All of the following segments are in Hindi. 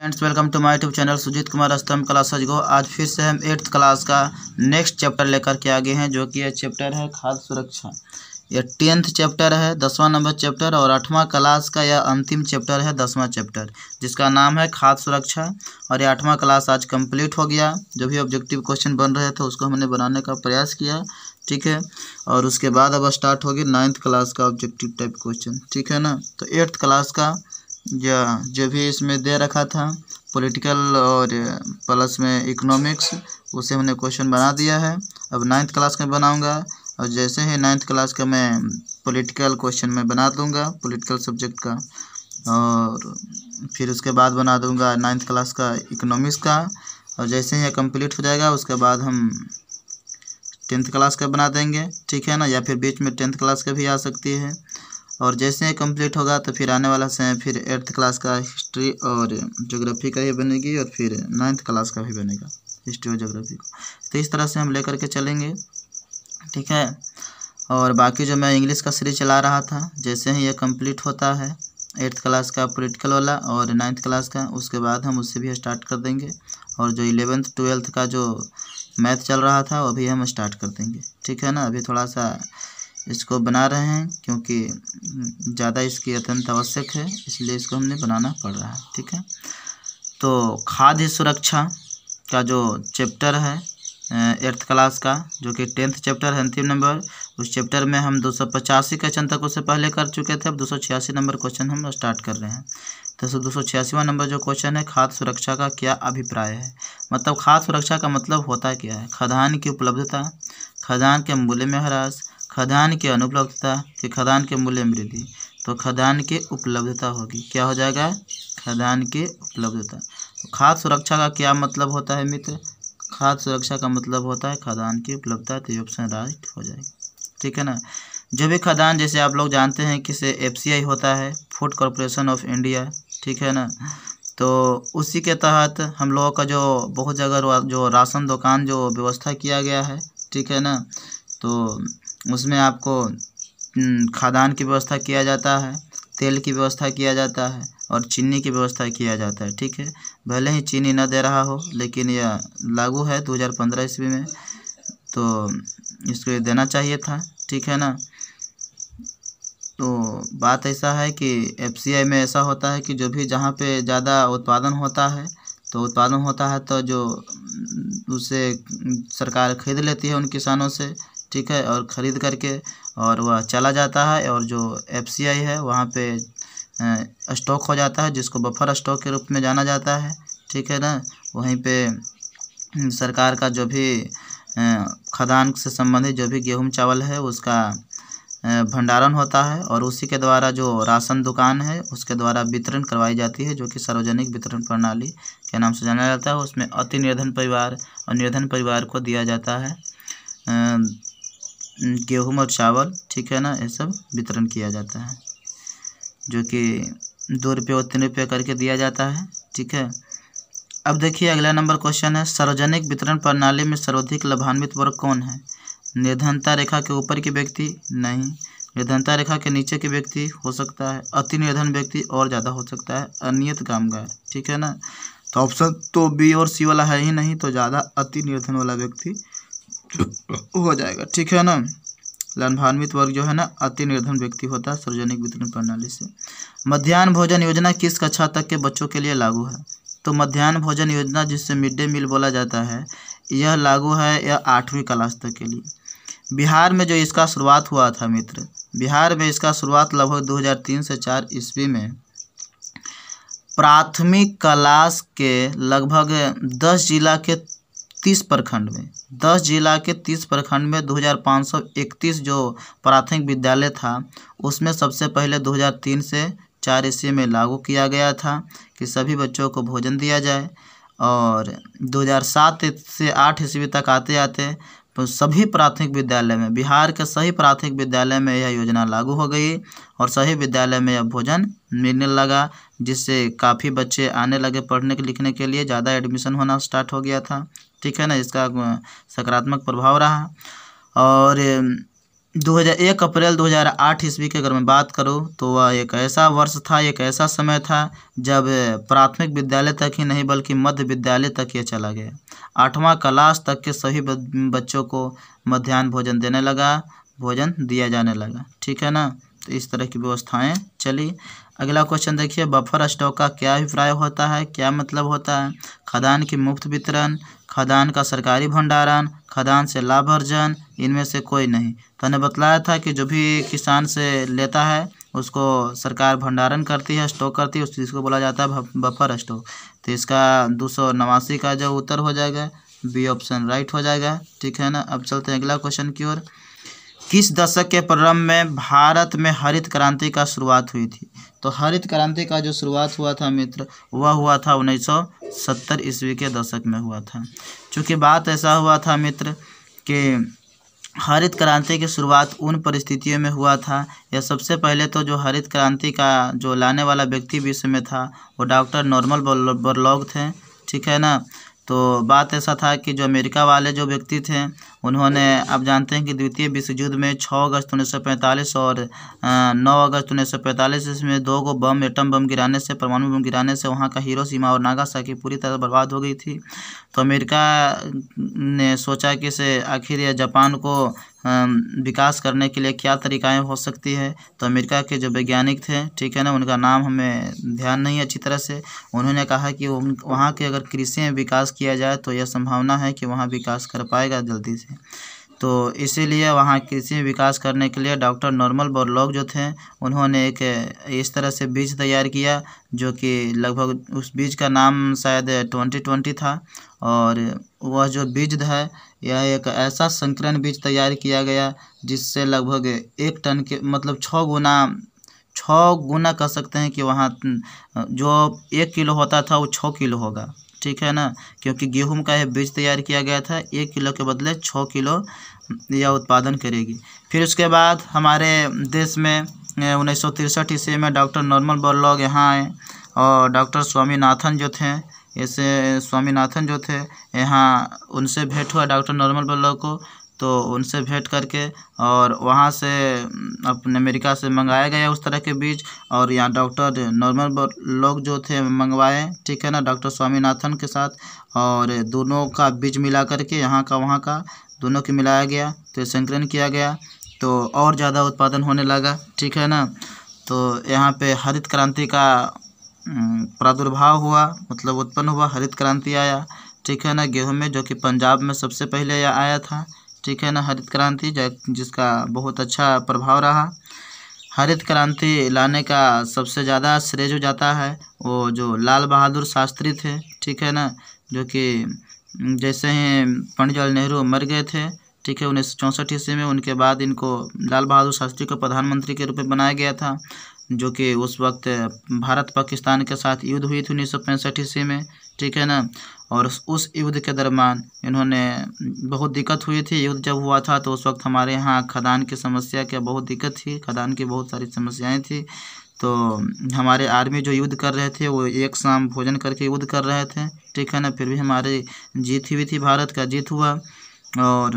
friends welcome to my YouTube channel Sujeet Kumar अस्तम क्लास गो आज फिर से हम एट्थ क्लास का नेक्स्ट चैप्टर लेकर के आगे हैं जो कि यह चैप्टर है खाद्य सुरक्षा यह टेंथ चैप्टर है दसवां नंबर चैप्टर और आठवां क्लास का यह अंतिम चैप्टर है दसवां चैप्टर जिसका नाम है खाद्य सुरक्षा और यह आठवां क्लास आज कम्प्लीट हो गया जो भी ऑब्जेक्टिव क्वेश्चन बन रहे थे उसको हमने बनाने का प्रयास किया ठीक है और उसके बाद अब स्टार्ट होगी नाइन्थ क्लास का ऑब्जेक्टिव टाइप क्वेश्चन ठीक है ना तो एट्थ क्लास का या जो भी इसमें दे रखा था पॉलिटिकल और प्लस में इकोनॉमिक्स उसे हमने क्वेश्चन बना दिया है अब नाइन्थ क्लास का बनाऊंगा और जैसे ही नाइन्थ क्लास का मैं पॉलिटिकल क्वेश्चन में बना दूंगा पॉलिटिकल सब्जेक्ट का और फिर उसके बाद बना दूंगा नाइन्थ क्लास का इकोनॉमिक्स का और जैसे ही यह कम्प्लीट हो जाएगा उसके बाद हम टेंथ क्लास का बना देंगे ठीक है ना या फिर बीच में टेंथ क्लास का भी आ सकती है और जैसे ही कंप्लीट होगा तो फिर आने वाला समय फिर एट्थ क्लास का हिस्ट्री और जोग्राफी का ही बनेगी और फिर नाइन्थ क्लास का भी बनेगा हिस्ट्री और जोग्राफी का तो इस तरह से हम लेकर के चलेंगे ठीक है और बाकी जो मैं इंग्लिश का सीरीज चला रहा था जैसे ही ये कंप्लीट होता है एट्थ क्लास का पोलिटिकल वाला और नाइन्थ क्लास का उसके बाद हम उससे भी स्टार्ट कर देंगे और जो इलेवेंथ ट्वेल्थ का जो मैथ चल रहा था वो भी हम स्टार्ट कर देंगे ठीक है ना अभी थोड़ा सा इसको बना रहे हैं क्योंकि ज़्यादा इसकी अत्यंत आवश्यक है इसलिए इसको हमने बनाना पड़ रहा है ठीक है तो खाद्य सुरक्षा का जो चैप्टर है एट्थ क्लास का जो कि टेंथ चैप्टर है अंतिम नंबर उस चैप्टर में हम दो सौ पचासी क्वेश्चन तक उससे पहले कर चुके थे अब दो सौ छियासी नंबर क्वेश्चन हम स्टार्ट कर रहे हैं तो दो सौ छियासीवा नंबर जो क्वेश्चन है खाद्य सुरक्षा का क्या अभिप्राय है मतलब खाद्य सुरक्षा का मतलब होता क्या है खदान की उपलब्धता खदान के मूल्य में ह्रास खदान की अनुपलब्धता कि खदान के मूल्य में वृद्धि तो खदान की उपलब्धता होगी क्या हो जाएगा खदान की उपलब्धता तो खाद सुरक्षा का क्या मतलब होता है मित्र खाद सुरक्षा का मतलब होता है खदान की उपलब्धता तो ऑप्शन राइट हो जाएगा ठीक है ना जो भी खदान जैसे आप लोग जानते हैं कि से एफ होता है फूड कॉरपोरेशन ऑफ इंडिया ठीक है ना तो उसी के तहत हम लोगों का जो बहुत जगह जो राशन दुकान जो व्यवस्था किया गया है ठीक है ना तो उसमें आपको खादान की व्यवस्था किया जाता है तेल की व्यवस्था किया जाता है और चीनी की व्यवस्था किया जाता है ठीक है भले ही चीनी ना दे रहा हो लेकिन यह लागू है 2015 ईस्वी में तो इसको देना चाहिए था ठीक है ना तो बात ऐसा है कि एफ में ऐसा होता है कि जो भी जहाँ पे ज़्यादा उत्पादन होता है तो उत्पादन होता है तो जो उसे सरकार खरीद लेती है उन किसानों से ठीक है और ख़रीद करके और वह चला जाता है और जो एफ है वहाँ पे स्टॉक हो जाता है जिसको बफर स्टॉक के रूप में जाना जाता है ठीक है ना वहीं पे हम्म, सरकार का जो भी खदान से संबंधित जो भी गेहूं चावल है उसका भंडारण होता है और उसी के द्वारा जो राशन दुकान है उसके द्वारा वितरण करवाई जाती है जो कि सार्वजनिक वितरण प्रणाली के नाम से जाना जाता है उसमें अति निर्धन परिवार और निर्धन परिवार को दिया जाता है गेहूँ और चावल ठीक है ना ये सब वितरण किया जाता है जो कि दो रुपये और तीन रुपये करके दिया जाता है ठीक है अब देखिए अगला नंबर क्वेश्चन है सार्वजनिक वितरण प्रणाली में सर्वाधिक लाभान्वित वर्ग कौन है निर्धनता रेखा के ऊपर के व्यक्ति नहीं निर्धनता रेखा के नीचे के व्यक्ति हो सकता है अति निर्धन व्यक्ति और ज़्यादा हो सकता है अनियत कामगार ठीक है ना तो ऑप्शन तो बी और सी वाला है ही नहीं तो ज़्यादा अति निर्धन वाला व्यक्ति हो जाएगा ठीक है ना लाभान्वित वर्ग जो है ना अति निर्धन व्यक्ति होता है सार्वजनिक वितरण प्रणाली से मध्यान्ह भोजन योजना किस कक्षा तक के बच्चों के लिए लागू है तो मध्यान्ह भोजन योजना जिससे मिड डे मील बोला जाता है यह लागू है यह आठवीं क्लास तक के लिए बिहार में जो इसका शुरुआत हुआ था मित्र बिहार में इसका शुरुआत लगभग 2003 से 4 ईस्वी में प्राथमिक क्लास के लगभग 10 जिला के 30 प्रखंड में दस जिला के तीस प्रखंड में दो हज़ार पाँच सौ इकतीस जो प्राथमिक विद्यालय था उसमें सबसे पहले दो हज़ार तीन से चार ईस्वी में लागू किया गया था कि सभी बच्चों को भोजन दिया जाए और 2007 से आठ ईस्वी तक आते आते सभी प्राथमिक विद्यालय में बिहार के सही प्राथमिक विद्यालय में यह योजना लागू हो गई और सही विद्यालय में यह भोजन मिलने लगा जिससे काफ़ी बच्चे आने लगे पढ़ने के लिखने के लिए ज़्यादा एडमिशन होना स्टार्ट हो गया था ठीक है ना इसका सकारात्मक प्रभाव रहा और 2001 अप्रैल 2008 ईस्वी की अगर मैं बात करूं तो वह एक ऐसा वर्ष था एक ऐसा समय था जब प्राथमिक विद्यालय तक ही नहीं बल्कि मध्य विद्यालय तक ये चला गया आठवां क्लास तक के सभी बच्चों को मध्यान्ह भोजन देने लगा भोजन दिया जाने लगा ठीक है ना तो इस तरह की व्यवस्थाएं चली अगला क्वेश्चन देखिए बफर स्टॉक का क्या अभिप्राय होता है क्या मतलब होता है खदान की मुफ्त वितरण खदान का सरकारी भंडारण खदान से लाभ अर्जन इनमें से कोई नहीं तो हमने बतलाया था कि जो भी किसान से लेता है उसको सरकार भंडारण करती है स्टॉक करती है उस चीज़ को बोला जाता है बफर स्टॉक तो इसका दो सौ नवासी का जो उत्तर हो जाएगा बी ऑप्शन राइट हो जाएगा ठीक है ना अब चलते हैं अगला क्वेश्चन की ओर किस दशक के प्रारंभ में भारत में हरित क्रांति का शुरुआत हुई थी तो हरित क्रांति का जो शुरुआत हुआ था मित्र वह हुआ था 1970 ईस्वी के दशक में हुआ था चूँकि बात ऐसा हुआ था मित्र कि हरित क्रांति की शुरुआत उन परिस्थितियों में हुआ था या सबसे पहले तो जो हरित क्रांति का जो लाने वाला व्यक्ति विश्व में था वो डॉक्टर नॉर्मल बर्लॉग थे ठीक है ना तो बात ऐसा था कि जो अमेरिका वाले जो व्यक्ति थे उन्होंने आप जानते हैं कि द्वितीय विश्व युद्ध में 6 अगस्त उन्नीस सौ पैंतालीस और नौ अगस्त उन्नीस सौ पैंतालीस इसमें दो गो बम एटम बम गिराने से परमाणु बम गिराने से वहाँ का हीरो सीमा और की पूरी तरह बर्बाद हो गई थी तो अमेरिका ने सोचा कि से आखिर यह जापान को विकास करने के लिए क्या तरीकाएं हो सकती है तो अमेरिका के जो वैज्ञानिक थे ठीक है ना उनका नाम हमें ध्यान नहीं है अच्छी तरह से उन्होंने कहा कि उन वहाँ के अगर कृषि में विकास किया जाए तो यह संभावना है कि वहाँ विकास कर पाएगा जल्दी से तो इसीलिए वहाँ कृषि विकास करने के लिए डॉक्टर नॉर्मल बोरलॉग जो थे उन्होंने एक इस तरह से बीज तैयार किया जो कि लगभग उस बीज का नाम शायद ट्वेंटी ट्वेंटी था और वह जो बीज है यह एक ऐसा संकरण बीज तैयार किया गया जिससे लगभग एक टन के मतलब छः गुना छः गुना कह सकते हैं कि वहाँ जो एक किलो होता था वो छः किलो होगा ठीक है ना क्योंकि गेहूं का यह बीज तैयार किया गया था एक किलो के बदले छः किलो यह उत्पादन करेगी फिर उसके बाद हमारे देश में उन्नीस सौ तिरसठ ईस्वी में डॉक्टर नॉर्मल बर्लॉग यहाँ आए और डॉक्टर स्वामीनाथन जो थे ऐसे स्वामीनाथन जो थे यहाँ उनसे भेंट हुआ डॉक्टर नॉर्मल बर्लॉग को तो उनसे भेंट करके और वहाँ से अपने अमेरिका से मंगाया गया उस तरह के बीज और यहाँ डॉक्टर नॉर्मल लोग जो थे मंगवाए ठीक है ना डॉक्टर स्वामीनाथन के साथ और दोनों का बीज मिला करके यहाँ का वहाँ का दोनों के मिलाया गया तो संकलन किया गया तो और ज़्यादा उत्पादन होने लगा ठीक है ना तो यहाँ पे हरित क्रांति का प्रादुर्भाव हुआ मतलब उत्पन्न हुआ हरित क्रांति आया ठीक है ना गेहूँ में जो कि पंजाब में सबसे पहले यह आया था ठीक है ना हरित क्रांति जिसका बहुत अच्छा प्रभाव रहा हरित क्रांति लाने का सबसे ज़्यादा श्रेय जो जाता है वो जो लाल बहादुर शास्त्री थे ठीक है ना जो कि जैसे ही पंडित जवाहरलाल नेहरू मर गए थे ठीक है उन्नीस सौ चौंसठ ईस्वी में उनके बाद इनको लाल बहादुर शास्त्री को प्रधानमंत्री के रूप में बनाया गया था जो कि उस वक्त भारत पाकिस्तान के साथ युद्ध हुई थी उन्नीस सौ पैंसठ ईस्वी में ठीक है ना और उस युद्ध के दरम्यान इन्होंने बहुत दिक्कत हुई थी युद्ध जब हुआ था तो उस वक्त हमारे यहाँ खदान की समस्या क्या बहुत दिक्कत थी खदान की बहुत सारी समस्याएं थी तो हमारे आर्मी जो युद्ध कर रहे थे वो एक शाम भोजन करके युद्ध कर रहे थे ठीक है ना फिर भी हमारी जीत हुई थी भारत का जीत हुआ और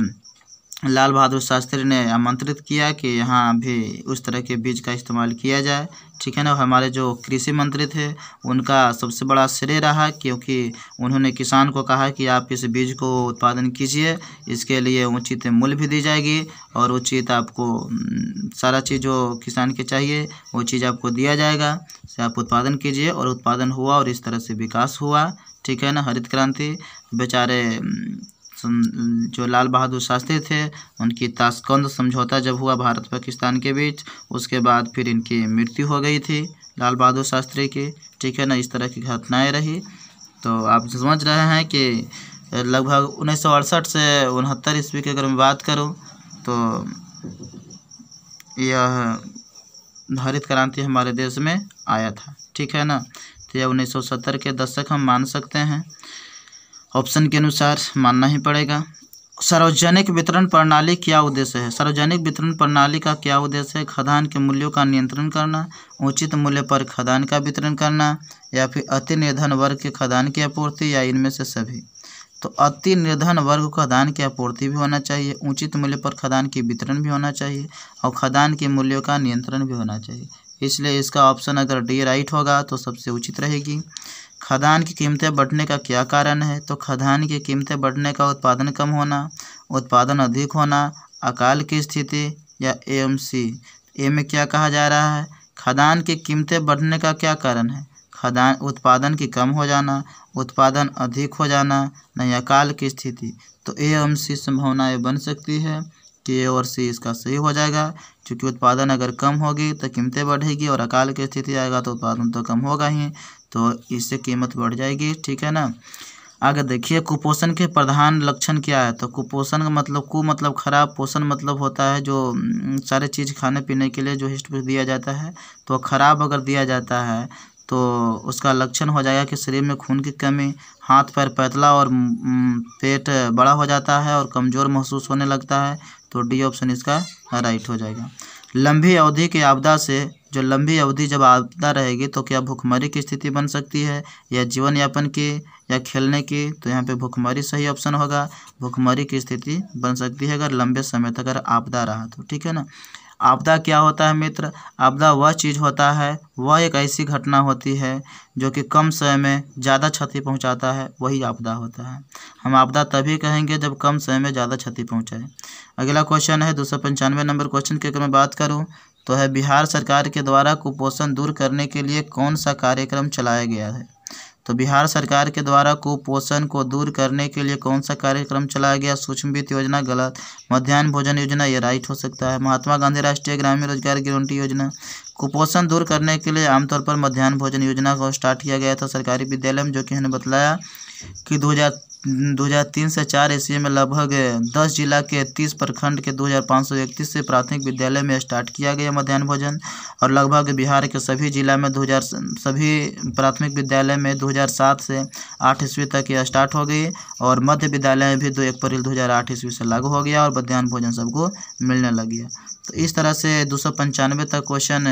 लाल बहादुर शास्त्री ने आमंत्रित किया कि यहाँ भी उस तरह के बीज का इस्तेमाल किया जाए ठीक है ना हमारे जो कृषि मंत्री थे उनका सबसे बड़ा श्रेय रहा क्योंकि उन्होंने किसान को कहा कि आप इस बीज को उत्पादन कीजिए इसके लिए उचित मूल्य भी दी जाएगी और उचित आपको सारा चीज़ जो किसान के चाहिए वो चीज़ आपको दिया जाएगा से आप उत्पादन कीजिए और उत्पादन हुआ और इस तरह से विकास हुआ ठीक है ना हरित क्रांति बेचारे जो लाल बहादुर शास्त्री थे उनकी ताशकंद समझौता जब हुआ भारत पाकिस्तान के बीच उसके बाद फिर इनकी मृत्यु हो गई थी लाल बहादुर शास्त्री की ठीक है ना इस तरह की घटनाएं रही तो आप समझ रहे हैं कि लगभग उन्नीस से उनहत्तर ईस्वी की अगर मैं बात करूँ तो यह हरित क्रांति हमारे देश में आया था ठीक है ना तो यह उन्नीस के दशक हम मान सकते हैं ऑप्शन के अनुसार मानना ही पड़ेगा सार्वजनिक वितरण प्रणाली क्या उद्देश्य है सार्वजनिक वितरण प्रणाली का क्या उद्देश्य है खदान के मूल्यों का नियंत्रण करना उचित मूल्य पर खदान का वितरण करना या फिर अति निर्धन वर्ग के खदान की आपूर्ति या इनमें से सभी तो अति निर्धन वर्ग खदान की आपूर्ति भी होना चाहिए उचित मूल्य पर खदान की वितरण भी होना चाहिए और खदान के मूल्यों का नियंत्रण भी होना चाहिए इसलिए इसका ऑप्शन अगर डी राइट होगा तो सबसे उचित रहेगी खदान की कीमतें बढ़ने का क्या कारण है तो खदान की कीमतें बढ़ने का उत्पादन कम होना उत्पादन अधिक होना अकाल की स्थिति या एम सी ए में क्या कहा जा रहा है खदान की कीमतें बढ़ने का क्या कारण है खदान उत्पादन की कम हो जाना उत्पादन अधिक हो जाना नहीं अकाल की स्थिति तो ए एम सी संभावनाएँ बन सकती है कि ए और सी इसका सही हो जाएगा क्योंकि उत्पादन अगर कम होगी तो कीमतें बढ़ेगी और अकाल की स्थिति आएगा तो उत्पादन तो कम होगा ही तो इससे कीमत बढ़ जाएगी ठीक है ना आगे देखिए कुपोषण के प्रधान लक्षण क्या है तो कुपोषण का मतलब कु मतलब खराब पोषण मतलब होता है जो सारे चीज़ खाने पीने के लिए जो हिस्ट दिया जाता है तो खराब अगर दिया जाता है तो उसका लक्षण हो जाएगा कि शरीर में खून की कमी हाथ पैर पैतला और पेट बड़ा हो जाता है और कमज़ोर महसूस होने लगता है तो डी ऑप्शन इसका राइट हो जाएगा लंबी अवधि के आपदा से जो लंबी अवधि जब आपदा रहेगी तो क्या भुखमरी की स्थिति बन सकती है या जीवन यापन की या खेलने की तो यहाँ पे भुखमरी सही ऑप्शन होगा भुखमरी की स्थिति बन सकती है अगर लंबे समय तक अगर आपदा रहा तो ठीक है ना आपदा क्या होता है मित्र आपदा वह चीज़ होता है वह एक ऐसी घटना होती है जो कि कम समय में ज़्यादा क्षति पहुंचाता है वही आपदा होता है हम आपदा तभी कहेंगे जब कम समय में ज़्यादा क्षति पहुंचाए अगला क्वेश्चन है दो सौ पंचानवे नंबर क्वेश्चन की अगर मैं बात करूं तो है बिहार सरकार के द्वारा कुपोषण दूर करने के लिए कौन सा कार्यक्रम चलाया गया है तो बिहार सरकार के द्वारा कुपोषण को दूर करने के लिए कौन सा कार्यक्रम चलाया गया सूक्ष्म वित्त योजना गलत मध्यान्ह भोजन योजना ये राइट हो सकता है महात्मा गांधी राष्ट्रीय ग्रामीण रोजगार गारंटी योजना कुपोषण दूर करने के लिए आमतौर पर मध्यान्ह भोजन योजना को स्टार्ट किया गया था सरकारी विद्यालय में जो कि हमने बताया कि दो दो हज़ार तीन से चार ईस्वी में लगभग दस जिला के तीस प्रखंड के दो हज़ार पाँच सौ इकतीस से प्राथमिक विद्यालय में स्टार्ट किया गया मध्यान्ह भोजन और लगभग बिहार के सभी जिला में दो हज़ार सभी प्राथमिक विद्यालय में दो हज़ार सात से आठ ईस्वी तक यह स्टार्ट हो गई और मध्य विद्यालय में भी दो अप्रैल दो हज़ार आठ ईस्वी से लागू हो गया और मध्यान्ह भोजन सबको मिलने लग गया तो इस तरह से दो सौ पंचानवे तक क्वेश्चन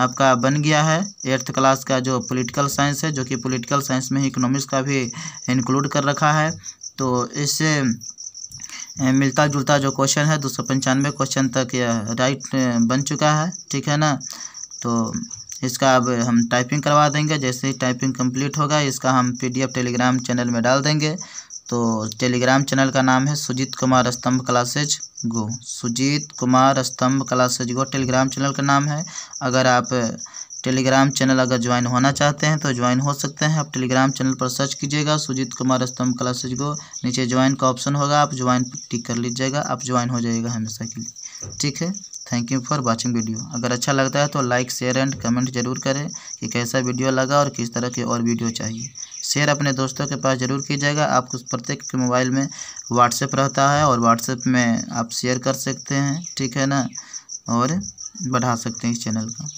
आपका बन गया है एट्थ क्लास का जो पॉलिटिकल साइंस है जो कि पॉलिटिकल साइंस में इकोनॉमिक्स का भी इंक्लूड कर रखा है तो इससे मिलता जुलता जो क्वेश्चन है दो सौ पंचानवे क्वेश्चन तक राइट बन चुका है ठीक है ना तो इसका अब हम टाइपिंग करवा देंगे जैसे ही टाइपिंग कंप्लीट होगा इसका हम पीडीएफ टेलीग्राम चैनल में डाल देंगे तो टेलीग्राम चैनल का नाम है सुजीत कुमार स्तंभ क्लासेज गो सुजीत कुमार स्तंभ कला सजगो टेलीग्राम चैनल का नाम है अगर आप टेलीग्राम चैनल अगर ज्वाइन होना चाहते हैं तो ज्वाइन हो सकते हैं आप टेलीग्राम चैनल पर सर्च कीजिएगा सुजीत कुमार स्तंभ कला सजगो नीचे ज्वाइन का ऑप्शन होगा आप ज्वाइन टिक कर लीजिएगा आप ज्वाइन हो जाएगा हमेशा के लिए ठीक है thank you for watching video अगर अच्छा लगता है तो लाइक शेयर एंड कमेंट जरूर करें कि कैसा वीडियो लगा और किस तरह की और वीडियो चाहिए शेयर अपने दोस्तों के पास ज़रूर कीजिएगा आपको प्रत्येक के मोबाइल में व्हाट्सएप रहता है और व्हाट्सएप में आप शेयर कर सकते हैं ठीक है ना और बढ़ा सकते हैं इस चैनल का